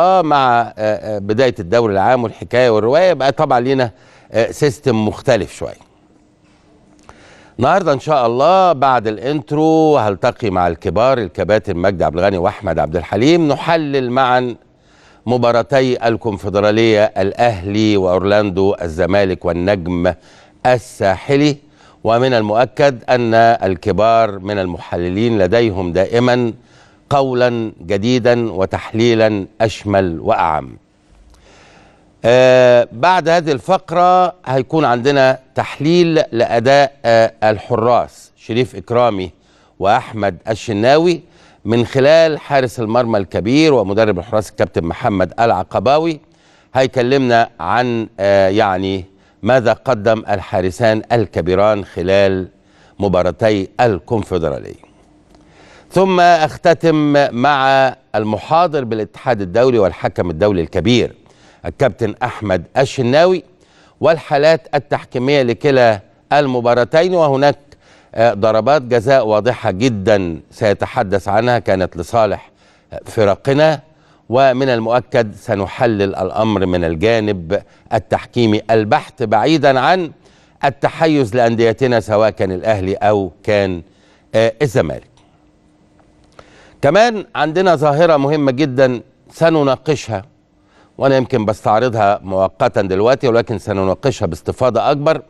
اه مع آه، آه، بدايه الدوري العام والحكايه والروايه بقى طبعا لينا سيستم آه، مختلف شويه النهارده ان شاء الله بعد الانترو هلتقي مع الكبار الكباتن مجدي عبد الغني واحمد عبد الحليم نحلل معا مباراتي الكونفدراليه الاهلي واورلاندو الزمالك والنجم الساحلي ومن المؤكد ان الكبار من المحللين لديهم دائما قولا جديدا وتحليلا أشمل وأعم آه بعد هذه الفقرة هيكون عندنا تحليل لأداء آه الحراس شريف إكرامي وأحمد الشناوي من خلال حارس المرمى الكبير ومدرب الحراس الكابتن محمد العقباوي هيكلمنا عن آه يعني ماذا قدم الحارسان الكبيران خلال مباراتي الكونفدراليه ثم اختتم مع المحاضر بالاتحاد الدولي والحكم الدولي الكبير الكابتن احمد الشناوي والحالات التحكيميه لكلا المباراتين وهناك آه، ضربات جزاء واضحه جدا سيتحدث عنها كانت لصالح فرقنا ومن المؤكد سنحلل الامر من الجانب التحكيمي البحت بعيدا عن التحيز لانديتنا سواء كان الاهلي او كان آه، الزمالك كمان عندنا ظاهرة مهمة جدا سنناقشها وأنا يمكن بستعرضها مؤقتا دلوقتي ولكن سنناقشها باستفاضة أكبر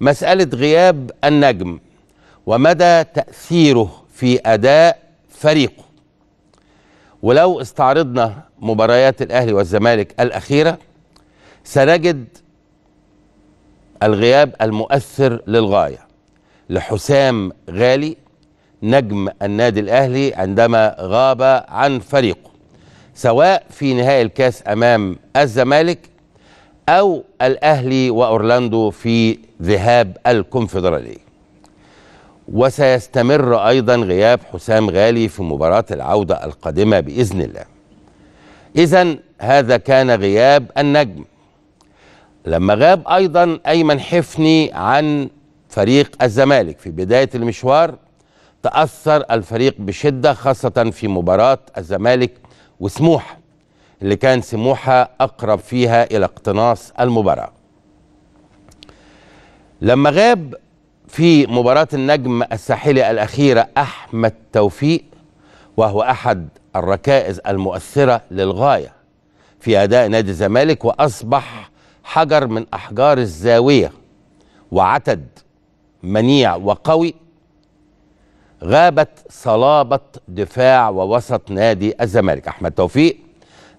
مسألة غياب النجم ومدى تأثيره في أداء فريقه ولو استعرضنا مباريات الأهلي والزمالك الأخيرة سنجد الغياب المؤثر للغاية لحسام غالي نجم النادي الأهلي عندما غاب عن فريقه سواء في نهائي الكاس أمام الزمالك أو الأهلي وأورلاندو في ذهاب الكونفدرالية وسيستمر أيضا غياب حسام غالي في مباراة العودة القادمة بإذن الله إذا هذا كان غياب النجم لما غاب أيضا أيمن حفني عن فريق الزمالك في بداية المشوار تأثر الفريق بشدة خاصة في مباراة الزمالك وسموحة اللي كان سموحة أقرب فيها إلى اقتناص المباراة لما غاب في مباراة النجم الساحلي الأخيرة أحمد توفيق وهو أحد الركائز المؤثرة للغاية في أداء نادي الزمالك وأصبح حجر من أحجار الزاوية وعتد منيع وقوي غابت صلابة دفاع ووسط نادي الزمالك أحمد توفيق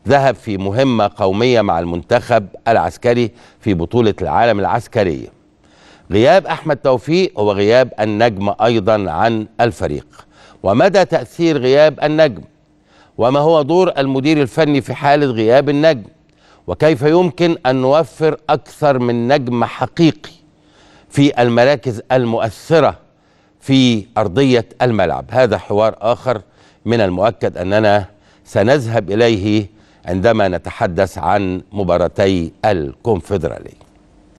ذهب في مهمة قومية مع المنتخب العسكري في بطولة العالم العسكرية غياب أحمد توفيق هو غياب النجم أيضا عن الفريق ومدى تأثير غياب النجم وما هو دور المدير الفني في حالة غياب النجم وكيف يمكن أن نوفر أكثر من نجم حقيقي في المراكز المؤثرة في أرضية الملعب هذا حوار آخر من المؤكد أننا سنذهب إليه عندما نتحدث عن مباراتي الكونفدرالي